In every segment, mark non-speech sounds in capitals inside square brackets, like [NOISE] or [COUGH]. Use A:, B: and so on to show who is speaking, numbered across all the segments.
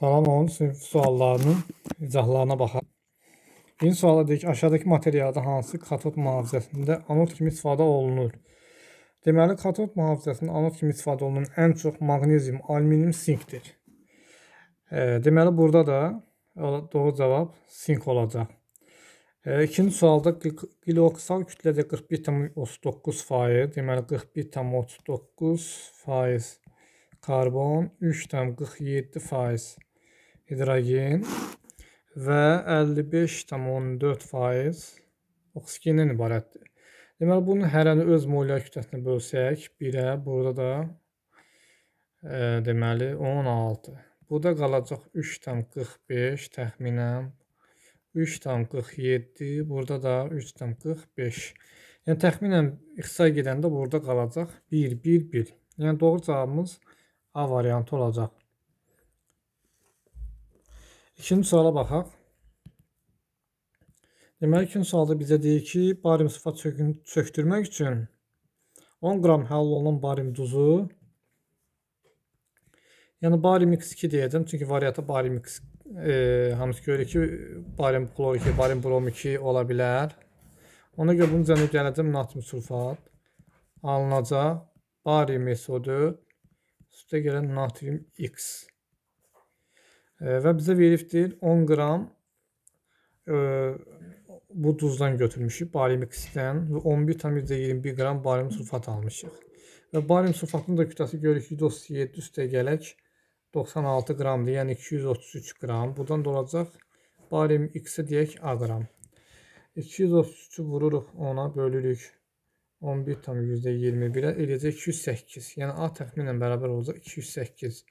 A: Salamovun suallarının izahlarına baxaq. Birinci sualda deyir ki, aşağıdakı materialda hansı katod mühafizəsində anod kimi istifadə olunur? Deməli, katod mühafizəsində anod kimi istifadə olunan ən çox magnezium, alüminium, sinkdir. E, deməli, burada da doğru cavab sink olacaq. E, ikinci sualda qiloksal kütlədə 41,39%, deməli 41,39% karbon 3,47%, hidrogen və 55,14% oksigendən ibarətdir. Deməli, bunun hərəni öz molekülər kütləsinə bölsək, 1-ə, burada da e, deməli 16. Burada qalacaq 3,45 təxminən 3,47, burada da 3,45. Yəni təxminən ixtisar gedəndə burada qalacaq 1, 1, 1. Yəni doğru cavabımız 1. A variantı olacaq. İkinci suala baxaq. Deməli, ikinci sualda bizə deyir ki, barium sıfat söktürmək üçün 10 qram həll olunan barium duzu yəni barium x2 deyəcəm, çünki variata barium x e, hamısı görür ki, barium klor 2, barium brom 2 ola bilər. Ona görə bunun üzərinə gələcəm natrium sulfat alınacaq. Barium SO4 üstə gələn natrium X. Və bizə veribdir 10 qram e, bu duzdan götürmüşük, barium X-dən və 11,21 qram barium sulfat almışıq. Və barium sulfatın da kütləsi görürük 237 üstə gələk 96 qramdır, yəni 233 qram. Buradan da olacaq barium X-ə deyək A qram. 233-ü vururuq ona, bölürük 11,21-ə eləcə 208. Yəni A təxminlə bərabər olacaq 208.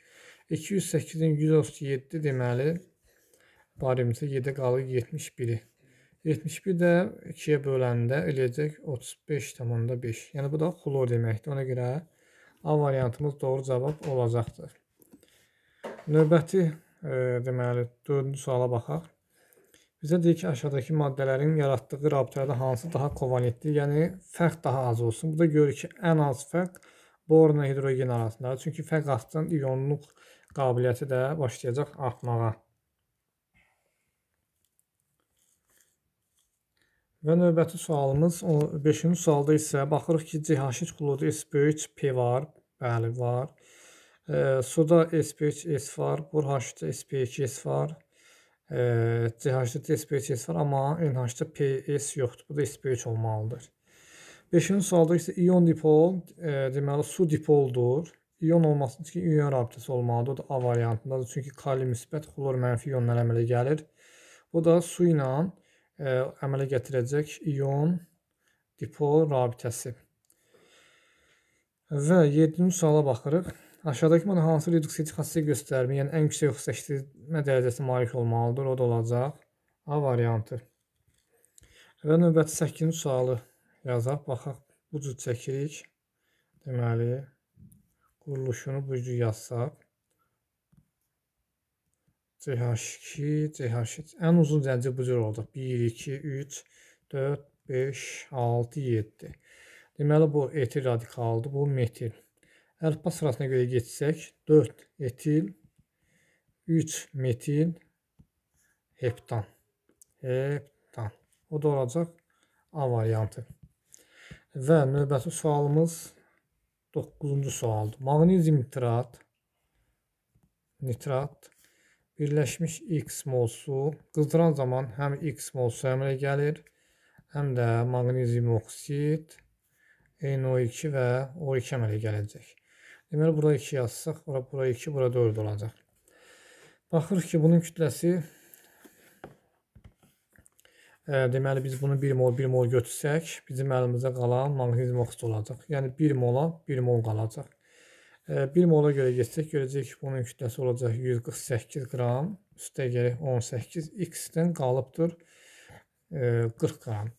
A: 208-in 137 deməli barimizə 7 qalıq 71-i. 71 də 2-yə böləndə eləyəcək 35,5. Yəni bu da xlor deməkdir. Ona görə A variantımız doğru cavab olacaqdır. Növbəti e, deməli 4-cü suala baxaq. Bizə deyir ki, aşağıdakı maddələrin yaratdığı rabitələrdə hansı daha kovalentdir? Yəni fərq daha az olsun. Bu da görür ki, ən az fərq borla hidrogen arasındadır. Çünki fərq artsan ionluq qabiliyyəti də başlayacaq artmağa. Və növbəti sualımız 5-ci sualda isə baxırıq ki, CH3 klodu SPH-P var. Bəli, var. E, suda SPH-S var, bur H3-də SPH-S var. CH3-də SPHS var, amma NH-da PS yoxdur. Bu da SPH olmalıdır. 5-ci sualda isə ion dipol, e, deməli su dipoldur. İon olması üçün ion rabitəsi olmalıdır. O da A variantındadır. Çünki kali müsbət, xlor mənfi ionlar əmələ gəlir. Bu da su ilə e, əmələ gətirəcək ion dipol rabitəsi. Və 7-ci suala baxırıq. Aşağıdakı mənə hansı reduksiyaçı xassəyə göstərmir? Yəni, ən yüksək xüsusiləşdirmə dərəcəsi malik olmalıdır. O da olacaq A variantı. Və növbəti 8-ci sualı yazaq. Baxaq, bu cür çəkirik. Deməli, quruluşunu bu cür yazsaq. CH2, CH2. Ən uzun zəncir bu cür olacaq. 1, 2, 3, 4, 5, 6, 7. Deməli, bu etil radikaldır, bu metil. Əlifba sırasına görə geçsək, 4 etil, 3 metil, heptan. Heptan. O da olacaq A variantı. Və növbəti sualımız 9-cu sualdır. Magnezium nitrat nitrat birləşmiş X mol su qızdıran zaman həm X mol su əmələ gəlir, həm də magnezium oksid NO2 və O2 əmələ gələcək. Deməli, bura 2 yazsaq, bura, bura 2, bura 4 olacaq. Baxırıq ki, bunun kütləsi ə, e, deməli, biz bunu 1 mol, 1 mol götürsək, bizim əlimizdə qalan maqnizm oxid olacaq. Yəni, 1 mola 1 mol qalacaq. Ə, e, 1 mola görə geçsək, görəcək ki, bunun kütləsi olacaq 148 qram, üstə gələk 18, x-dən qalıbdır ə, e, 40 qram.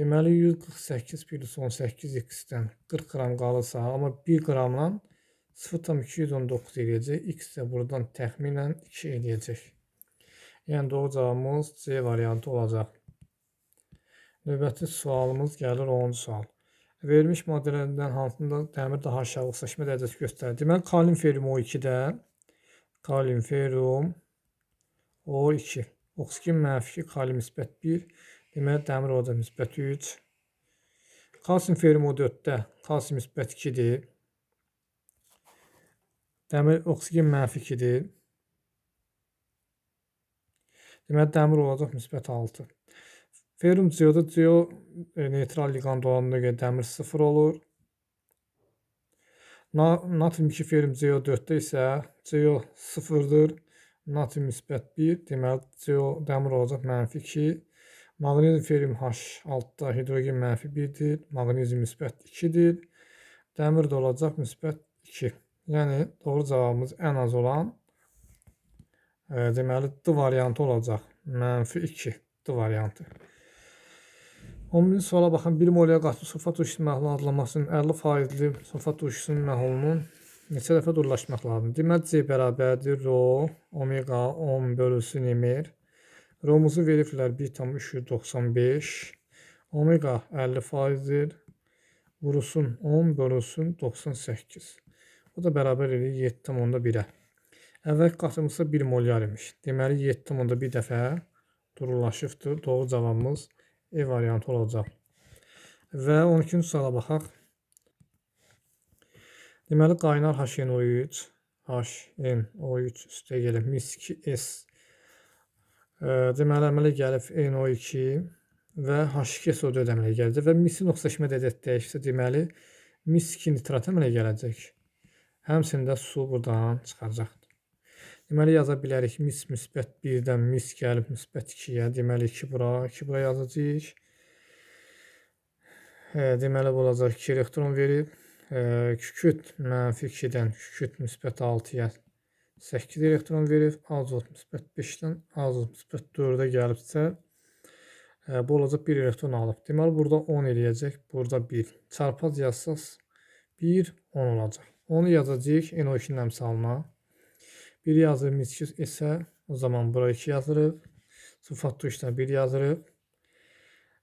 A: Deməli, 148 plus 18 x-dən 40 qram qalırsa, amma 1 qramla 40 qram 0,219 eləyəcək. X də buradan təxminən 2 eləyəcək. Yəni doğru cavabımız C variantı olacaq. Növbəti sualımız gəlir 10-cu sual. Verilmiş maddələrdən hansında dəmir daha aşağı oxşaşma dərəcəsi göstərir. Deməli kalinferium O2-də kalinferium O2 oksigen mənfi kali müsbət 1, deməli dəmir oda müsbət 3. Kalsium ferium O4-də kalsium müsbət 2-dir. Dəmir oksigen mənfi 2-dir. Deməli, dəmir olacaq müsbət 6. Ferum CO-da CO e, neytral liqand olanda görə dəmir 0 olur. Na, natrium 2 ferum CO 4-də isə CO 0-dır. Natrium müsbət 1, deməli CO dəmir olacaq mənfi 2. Maqnezium ferum H6-da hidrogen mənfi 1-dir. Maqnezium müsbət 2-dir. Dəmir də olacaq müsbət 2. Yəni doğru cavabımız ən az olan e, deməli D variantı olacaq. Mənfi 2 D variantı. 11-ci suala baxın. 1 molya qatı sulfat turşusu məhlulu adlamasının 50 faizli sulfat turşusunun məhlulunun neçə dəfə durlaşmaq lazımdır? Deməli C bərabərdir rho omega 10 bölüsü nemir. Romuzu veriblər 1,395. Omega 50 faizdir. Vurusun 10 bölüsün 98. Bu da bərabər edir 7.1-ə. Əvvəl qatımızsa 1 molyar imiş. Deməli 7.1 dəfə durulaşıbdır. Doğru cavabımız E variantı olacaq. Və 12-ci suala baxaq. Deməli qaynar HNO3, HNO3 üstə gəlib mis 2S. E, deməli əmələ gəlib NO2 və H2SO4 əmələ gələcək və misi 0.5 dədət dəyişsə deməli mis 2 nitrat əmələ gələcək. Həmçində su buradan çıxacaqdır. Deməli yaza bilərik mis müsbət 1-dən mis gəlib müsbət 2-yə. Deməli 2 bura, 2 bura yazacağıq. E, deməli olacaq 2 elektron verib. E, kükürt mənfi 2-dən kükürt müsbət 6-yə 8 elektron verib. Azot müsbət 5-dən azot müsbət 4-ə gəlibsə e, bu olacaq 1 elektron alıb. Deməli burada 10 eləyəcək, burada 1. Çarpaz yazsaz 1, 10 olacaq. Onu yazacağıq NO2-nin əmsalına. 1 yazırıq 2 isə o zaman bura 2 yazırıq. Sıfat tuşuna 1 yazırıq.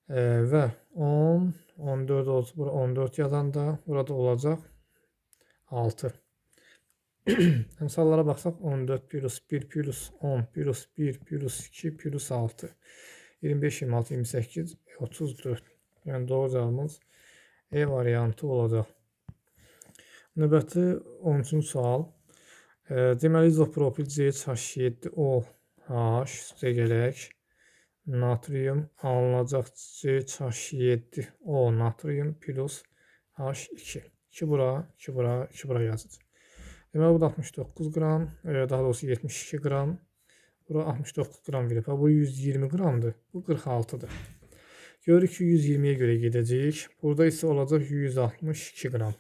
A: E, və 10, 14 olsa bura 14 yazanda burada olacaq 6. [CLEARS THROAT] Əmsallara baxsaq 14 plus 1 plus 10 plus 1 plus 2 plus 6. 25, 26, 28, 34. Yəni doğru cavabımız E variantı olacaq. Növbəti 13-cü sual. E, deməli izopropil CH7OH deyərək natrium alınacaq CH7O natrium plus H2. 2 bura, 2 bura, 2 bura yazılır. Deməli bu da 69 qram, e, daha doğrusu 72 qram. Bura 69 qram verib. Bu 120 qramdır. Bu 46-dır. Görürük ki 120-yə görə gedəcəyik. Burada isə olacaq 162 qram.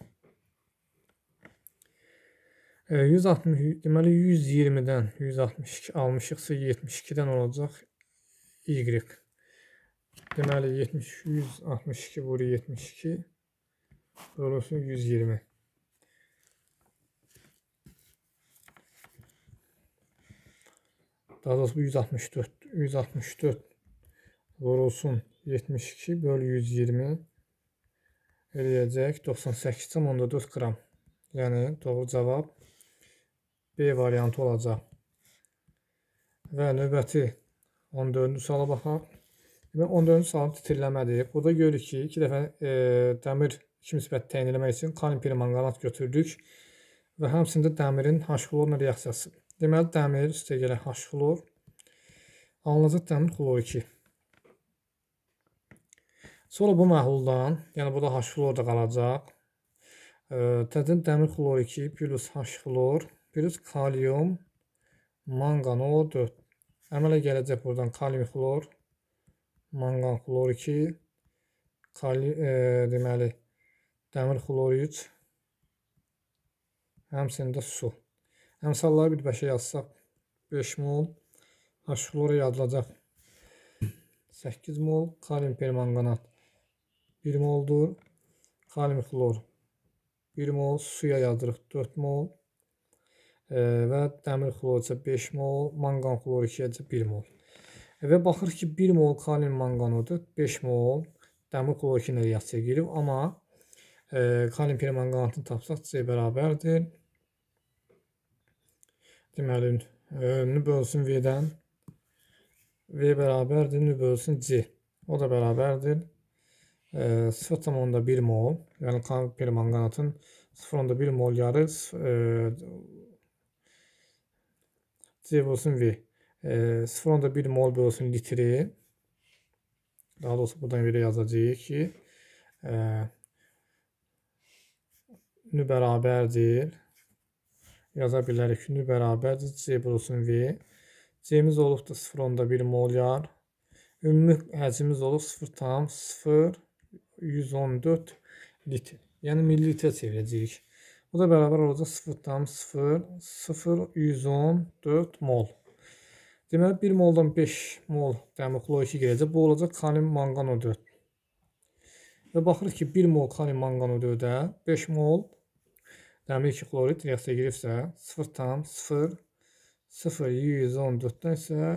A: 160 deməli 120-dən 162 almışıqsa 72-dən olacaq y. Deməli 70 162 vur 72 bölünsün 120. Daha doğrusu 164 164 vurulsun 72 böl 120 eləyəcək 98,4 qram. Yəni doğru cavab B variantı olacaq. Və növbəti 14-cü sala baxaq. Demək, 14-cü salın titrləmədir. Burada görürük ki, iki dəfə e, dəmir 2 nisbət təyin eləmək üçün kalimpirin manganat götürdük və həmçində dəmirin H-xlorla reaksiyası. Deməli, dəmir üstə gələk H-xlor, alınacaq dəmir xlor 2. Sonra bu məhluldan, yəni burada H-xlor da qalacaq, e, tədən dəmir xlor 2 plus H-xlor 2 Bilirsiniz, kalium, manqan O4. Əmələ gələcək buradan kalium xlor, manqan xlor 2, kali, e, deməli, dəmir xlor 3, həmsində su. Əmsalları birbaşa yazsaq, 5 mol, H-flora yazılacaq 8 mol, kalium permanganat 1 moldur, kalium xlor 1 mol, suya yazdırıq 4 mol, və dəmir xlorca 5 mol, manqan xloru 2-cə 1 mol. Və baxır ki, 1 mol kalin manqanıdır, 5 mol dəmir xloru 2 reaksiyaya girib, amma e, kalin permanganatını tapsaq C bərabərdir. Deməli, nü bölsün V-dən V bərabərdir, nü bölsün C. O da bərabərdir. E, 0,1 mol, yəni kalin permanganatın 0,1 mol yarı e, C vurulsun V. E, 0.1 mol bölsün litri. Daha doğrusu buradan belə yazacağıq ki, e, nü bərabərdir. Yaza bilərik ki, nü bərabərdir. C bölsün V. C-miz olubdur 0.1 molyar. Ümumi həcmimiz olub 0.0 114 litr. Yəni millilitrə çevirəcəyik. Bu da bərabər olacaq 0,0, 0,114 mol. Deməli 1 moldan 5 mol dəmir kloiki gələcək. Bu olacaq kalim mangan O4. Və baxırıq ki, 1 mol kalim mangan O4-də 5 mol dəmir 2 klorid reaksiyaya giribsə 0,0,114-dən isə e,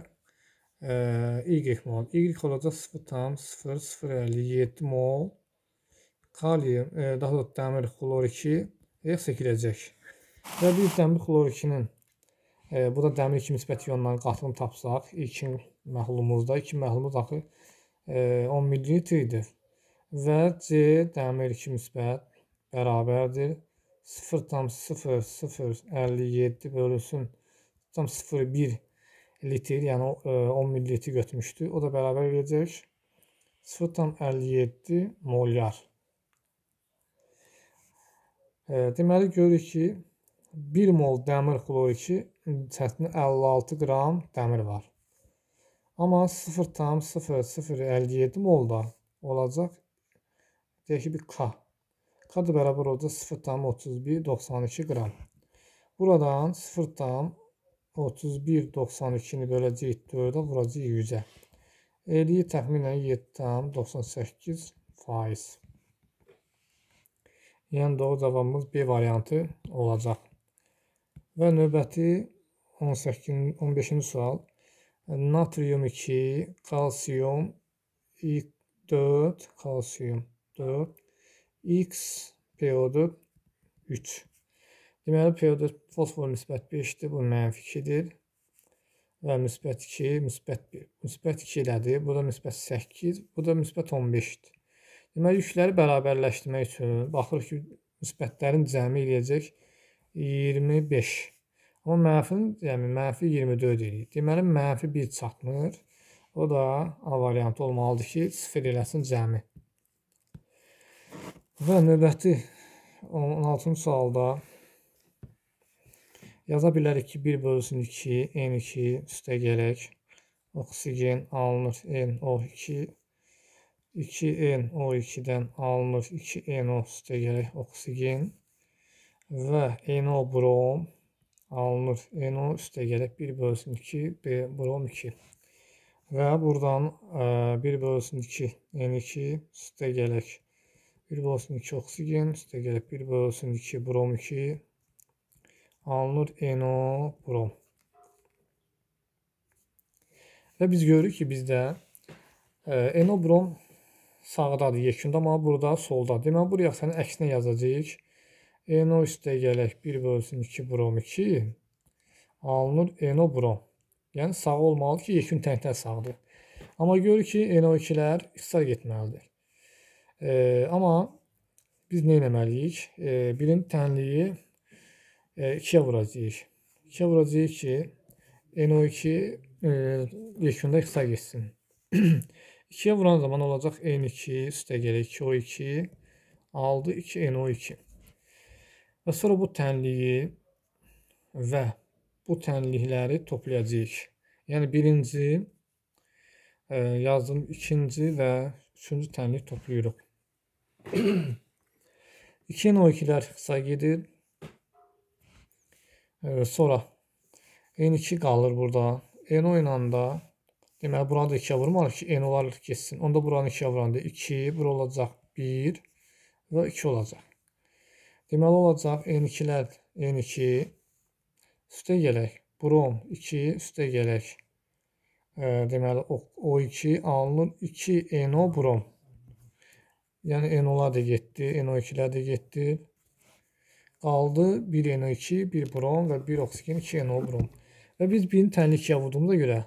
A: y mol. Y olacaq 0,0057 mol. Kalium, e, daha doğrusu dəmir kloriki sekiləcək. Və bir dəmir xlorikinin e, bu da dəmir iki nisbət ionların qatılımı tapsaq, ilkin məhlumumuzda iki məhlumumuz axı e, 10 ml idi. Və C dəmir iki nisbət bərabərdir 0,0057 bölünsün 0,01 litr, yəni e, 10 ml götürmüşdü. O da bərabər gələcək 0,57 molyar. Deməli görürük ki, 1 mol dəmir xloriki çətini 56 qram dəmir var. Amma 0,0057 molda olacaq, deyək ki, bir K. K da bərabər olacaq 0,3192 qram. Buradan 0,3192-ni böləcəyik 4-ə, vuracaq 100-ə. Eləyi təxminən 7,98 faiz. Yəni doğru cavabımız B variantı olacaq. Və növbəti 18 15-ci sual. Natrium 2, kalsium 4, kalsium 4, X periodu 3. Deməli periodu fosfor müsbət 5-dir, bu mənfi 2-dir və müsbət 2, müsbət 1. Müsbət 2 elədir, bu da müsbət 8, bu da müsbət 15-dir. Deməli yükləri bərabərləşdirmək üçün baxırıq ki, müsbətlərin cəmi eləyəcək 25. Amma mənfinin cəmi mənfi 24 eləyir. Deməli mənfi 1 çatmır. O da A variantı olmalıdır ki, 0 eləsin cəmi. Və növbəti 16-cı sualda yaza bilərik ki, 1 bölüsün 2, N2 üstə gələk, oksigen alınır, NO2 2N O2-dən alınır 2NO gələk oksigen və NO brom alınır. NO üstə gələk 1 bölsün 2 B brom 2 və buradan ə, e, 1 bölsün 2 N2 üstə gələk 1 bölsün 2 oksigen üstə gələk 1 bölsün 2 brom 2 alınır NO brom. Və biz görürük ki, bizdə e, NO brom sağdadır yekunda, amma burada soldadır. Deməli, buraya sənin əksinə yazacağıq. Eno üstə gələk 1 bölsün 2 brom 2 alınır eno brom. Yəni sağ olmalı ki, yekun tənqdə sağdır. Amma görür ki, eno 2-lər ixtisar getməlidir. E, amma biz nə etməliyik? E, birin tənliyi 2-yə e, vuracağıq. 2-yə vuracağıq ki, eno 2 e, yekunda ixtisar getsin. [CLEARS THROAT] 2-yə vuran zaman olacaq N2 üstə gəlir 2O2 aldı 2NO2. Və sonra bu tənliyi və bu tənlikləri toplayacağıq. Yəni birinci e, yazdım ikinci və üçüncü tənlik toplayırıq. 2NO2-lər [CLEARS THROAT] qısa gedir. E, sonra N2 qalır burada. NO ilə da Deməli, buranı da 2-yə vurmalıq ki, n-lar keçsin. Onda buranı 2-yə vuranda 2, bura olacaq 1 və 2 olacaq. Deməli, olacaq n2-lər n2 üstə gələk. Brom 2 üstə gələk. E, deməli, O2 alınır 2 NO brom. Yəni, NO-lar da getdi, NO2-lər də getdi. Qaldı 1 NO2, 1 brom və 1 oksigen, 2 NO brom. Və biz birini tənlikiyə vurduğumuza görə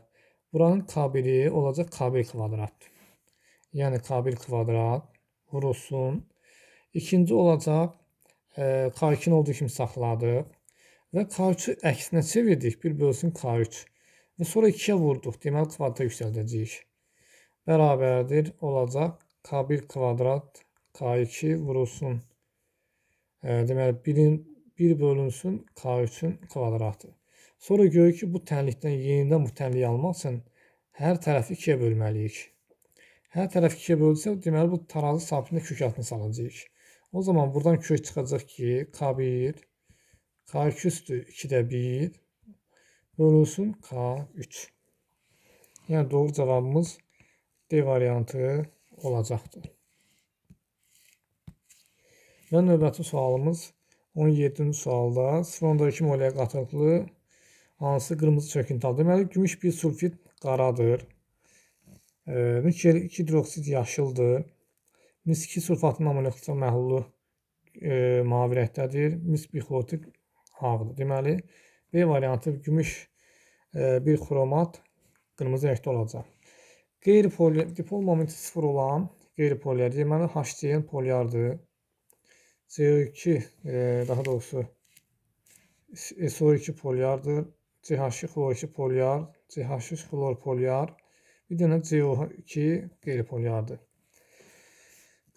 A: Buranın K1-i olacaq K1 kvadrat. Yəni K1 kvadrat vurulsun. İkinci olacaq e, K2 olduğu kimi saxladıq. Və K3-ü əksinə çevirdik. 1 bölsün K3. Və sonra 2-yə vurduq. Deməli kvadrata yüksəldəcəyik. Bərabərdir olacaq K1 kvadrat K2 vurulsun. E, deməli 1-in 1 bölünsün K3-ün kvadratı. Sonra görür ki, bu tənlikdən yenidən bu tənliyi almaq üçün hər tərəfi ikiyə bölməliyik. Hər tərəf ikiyə bölsə, deməli bu tarazı sabitində kök altına salacağıq. O zaman buradan kök çıxacaq ki, K1, K2 üstü 2-də 1 bölünsün K3. Yəni doğru cavabımız D variantı olacaqdır. Və növbəti sualımız 17-ci sualda 0.2 moleyə qatılıqlı Hansı qırmızı çöküntəli? Deməli, gümüş bir sulfit qaradır. E, nikel 2 hidroksid yaşıldır. Mis 2 sulfatın amonyaksal məhlulu e, mavi rəngdədir. Mis bixlotik ağdır. Deməli, B variantı gümüş e, bir xromat qırmızı rəngdə olacaq. Qeyri-polyar dipol momenti 0 olan qeyri-polyar deməli HCl polyardır. CO2 e, daha doğrusu SO2 polyardır. CH2 xlor2 polyar, CH3 xlor polyar, bir dənə CO2 qeyri-polyardır.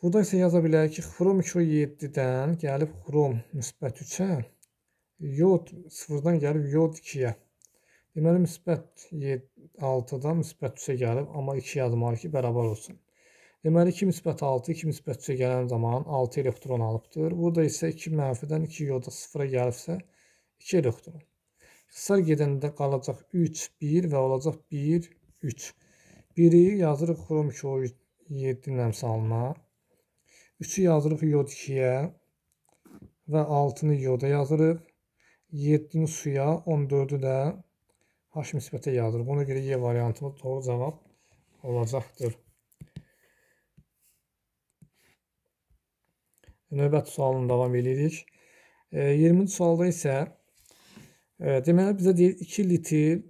A: Burada isə yaza bilərik ki, xrom 2-7-dən gəlib xrom müsbət 3-ə, yod 0-dan gəlib yod 2-yə. Deməli, müsbət 6-dan müsbət 3-ə gəlib, amma 2 yazmalı ki, bərabər olsun. Deməli, 2 müsbət 6, 2 müsbət 3-ə gələn zaman 6 elektron alıbdır. Burada isə 2 mənfidən 2 yodda 0-a gəlibsə, 2 elektron. Qısar gedəndə qalacaq 3, 1 və olacaq 1, 3. 1-i yazırıq xrom 7-nin əmsalına. 3-ü yazırıq yod 2-yə və 6-nı yoda yazırıq. 7-ni suya, 14-ü də H müsbətə yazırıq. Ona görə Y variantımız doğru cavab olacaqdır. Növbəti sualını davam edirik. 20-ci e, sualda isə Deməli bizə deyir 2 litr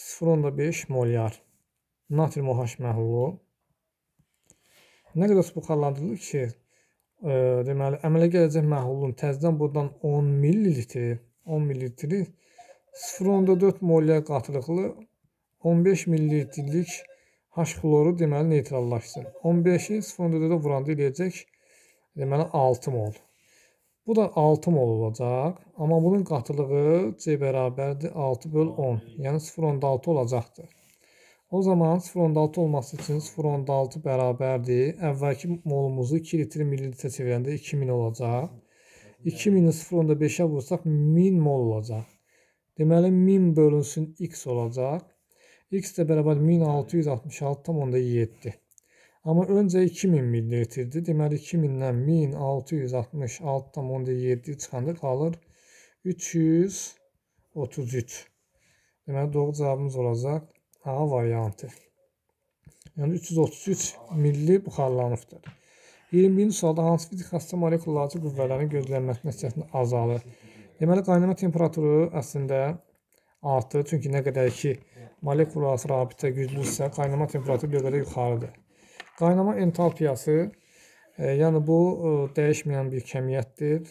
A: 0.5 molyar natrium OH məhlulu nə qədər su buxarlandırılır ki, e, deməli əmələ gələcək məhlulun təzədən burdan 10 ml 10 ml 0.4 molyar qatılıqlı 15 ml-lik H xloru deməli neytrallaşsın. 15-i 0.4-ə vuranda eləyəcək deməli 6 mol. Bu da 6 mol olacaq. Amma bunun qatılığı C bərabərdir 6 böl 10. Yəni 0,6 olacaqdır. O zaman 0,6 olması üçün 0,6 bərabərdir. Əvvəlki molumuzu 2 litr millilitrə çevirəndə 2000 olacaq. 2000-i 0,5-ə vursaq 1000 mol olacaq. Deməli 1000 bölünsün x olacaq. x də bərabər 1666,7. Amma öncə 2000 milli etirdi. Deməli 2000-dən 1666,7 çıxanda qalır 333. Deməli doğru cavabımız olacaq A variantı. Yəni 333 milli buxarlanıbdır. 21-ci sualda hansı fizik xəstə molekulyarcı qüvvələrin gözlənməsi nəticəsində azalır? Deməli qaynama temperaturu əslində artır, çünki nə qədər ki molekulyar rabitə güclüsə, qaynama temperaturu bir qədər yuxarıdır. Qaynama entalpiyası, e, yəni bu e, dəyişməyən bir kəmiyyətdir.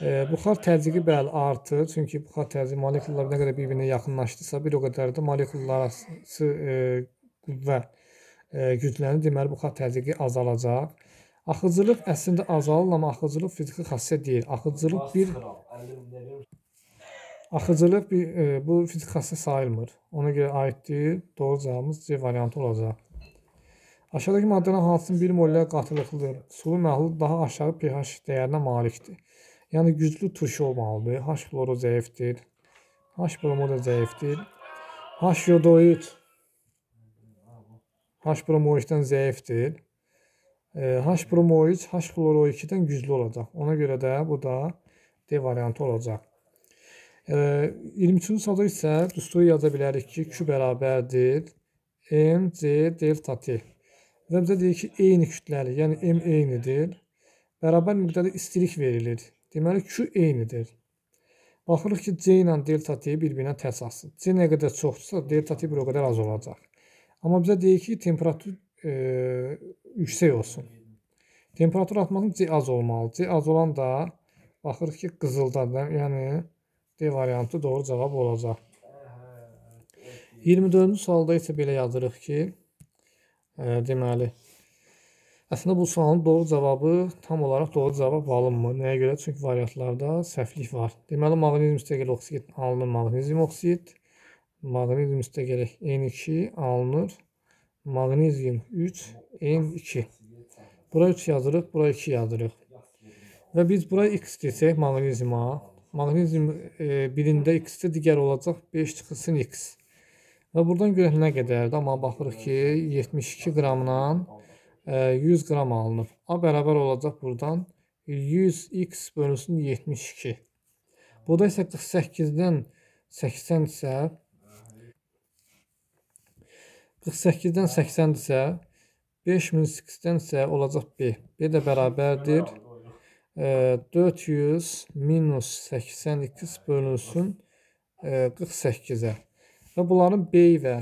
A: E, buxar təzyiqi bəli artır, çünki buxar təzyiqi molekullar nə qədər bir-birinə yaxınlaşdısa, bir o qədər də molekullar arası e, qüvvə e, güclənir, deməli buxar təzyiqi azalacaq. Axıcılıq əslində azalır, amma axıcılıq fiziki xassiyyət deyil. Axıcılıq bir Axıcılıq bir e, bu fiziki xassiyyət sayılmır. Ona görə aid deyil. Doğru cavabımız C variantı olacaq. Aşağıdakı maddələrin hansının 1 molə qatılıqlıdır? Sulu məhlul daha aşağı pH dəyərinə malikdir. Yəni güclü turşu olmalıdır. H floru zəifdir. H bromo da zəifdir. H yodoid H bromoiddən zəifdir. E, H bromoid H floro 2-dən güclü olacaq. Ona görə də bu da D variantı olacaq. 23-cü e, salda isə düsturu yaza bilərik ki, Q bərabərdir mc delta t. Və bizə deyir ki, eyni kütləli, yəni M eynidir. Bərabər miqdarda istilik verilir. Deməli Q eynidir. Baxırıq ki, C ilə delta T bir-birinə təsasdır. C nə qədər çoxdursa, delta T bir o qədər az olacaq. Amma bizə deyir ki, temperatur e, yüksək olsun. Temperatur artmasın C az olmalı. C az olan da baxırıq ki, qızıldadır. Yəni D variantı doğru cavab olacaq. 24-cü hə, hə, sualda isə belə yazırıq ki, Hə, deməli, əslində bu sualın doğru cavabı tam olaraq doğru cavab alınmır. Nəyə görə? Çünki variantlarda səhvlik var. Deməli, maqnezium üstəgəl oksid alınır maqnezium oksid. Maqnezium üstəgəl N2 alınır. Maqnezium 3, N2. Bura 3 yazırıq, bura 2 yazırıq. Və biz bura x desək maqneziuma, maqnezium e, birində x-də digər olacaq 5 çıxılsın x. Və buradan görək nə qədərdir, amma baxırıq ki, 72 qramdan 100 qram alınıb. A bərabər olacaq buradan 100x bölünsün 72. Burada isə 48-dən 80 isə 48-dən 80 isə 5008-dən isə olacaq B. B də bərabərdir. 400 e, minus 82 bölünsün 48-ə. E, Və bunların B və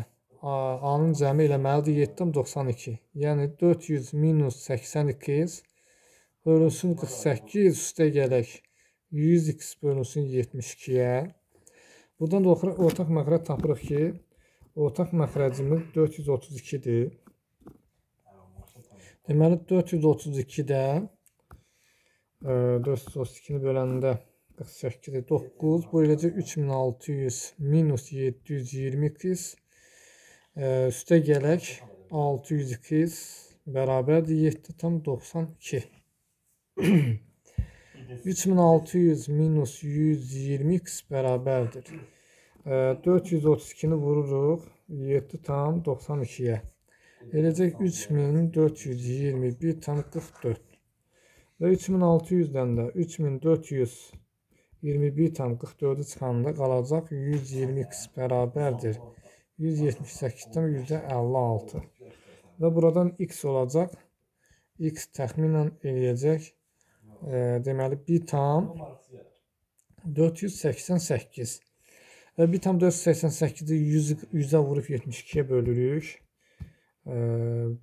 A: A-nın cəmi eləməlidir 792. Yəni 400 minus 82 bölünsün 48 üstə gələk 100x bölünsün 72-yə. Buradan da oxra, ortaq məxrəc tapırıq ki, ortaq məxrəcimiz 432-dir. Deməli 432-də 432-ni e, böləndə 48-ə 9, bu eləcə 3600 minus 720 qiz, ə, üstə gələk 600 qiz bərabərdir 7 tam 92. 3600 minus 120 qiz bərabərdir. Ə, 432-ni vururuq 7 tam 92-yə. Eləcə 3421 tam 44. Və 3600-dən də 3400 21 tam 44-ü çıxanda qalacaq 120x bərabərdir. 178-dən 56. Və buradan x olacaq. x təxminən eləyəcək. E, deməli, 1 tam 488. Və 1 tam 488-i 100-ə vurub 72-yə bölürük. E,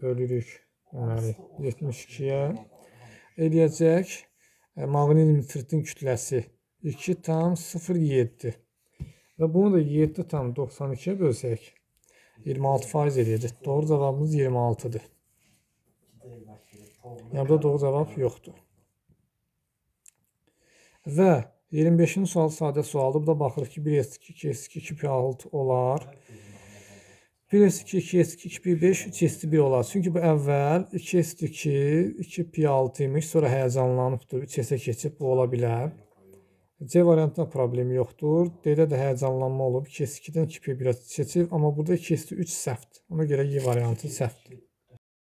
A: bölürük. Deməli, 72-yə eləyəcək. E, Maqnit nitridin kütləsi 2 tam 0,7 və bunu da 7 tam 92-yə bölsək 26 faiz eləyəcək. Doğru cavabımız 26-dır.
B: Yəni,
A: burada doğru cavab yoxdur. Və 25-ci sual sadə sualdır. Burada baxırıq ki, 1s2, 2s2, 2p6 olar. 1s2, 2s2, 2p5, 3s1 olar. Çünki bu əvvəl 2s2, 2p6 imiş, sonra həyəcanlanıbdır, 3s-ə keçib, bu ola bilər. C variantında problem yoxdur. D-də də həyəcanlanma olub. 2-2-dən 2-1-ə keçib. Amma burada 2-3 səhvdir. Ona görə Y variantı səhvdir.